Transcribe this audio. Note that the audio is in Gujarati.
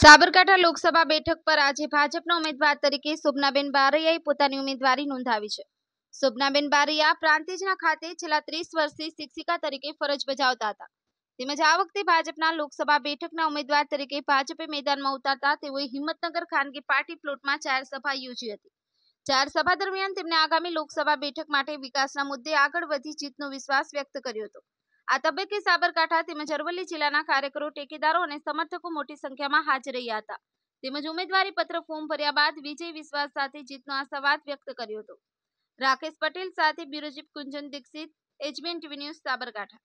સાબરકાંઠા લોકસભા બેઠક પર આજે ભાજપના ઉમેદવાર તરીકે શોભનાબેન બારૈયાએ પોતાની ઉમેદવારી નોંધાવી છે શોભનાબેન બારૈયા પ્રાંતિજના ખાતે છેલ્લા ત્રીસ વર્ષથી શિક્ષિકા તરીકે ફરજ બજાવતા હતા તેમજ આ વખતે ભાજપના લોકસભા બેઠકના ઉમેદવાર તરીકે ભાજપે મેદાનમાં ઉતારતા તેઓએ હિંમતનગર ખાનગી પાર્ટી પ્લોટમાં જાહેર સભા યોજી હતી જાહેર સભા દરમિયાન તેમણે આગામી લોકસભા બેઠક માટે વિકાસના મુદ્દે આગળ વધી જીતનો વિશ્વાસ વ્યક્ત કર્યો હતો આ તબક્કે સાબરકાંઠા તેમજ અરવલ્લી જિલ્લાના કાર્યકરો ટેકેદારો અને સમર્થકો મોટી સંખ્યામાં હાજર રહ્યા હતા તેમજ ઉમેદવારી પત્ર ફોર્મ ભર્યા બાદ વિજય વિશ્વાસ સાથે જીતનો આશાવાદ વ્યક્ત કર્યો હતો રાકેશ પટેલ સાથે બ્યુરોજીપ કુંજન દીક્ષિત એજમેન્ટ ટીવી ન્યૂઝ સાબરકાંઠા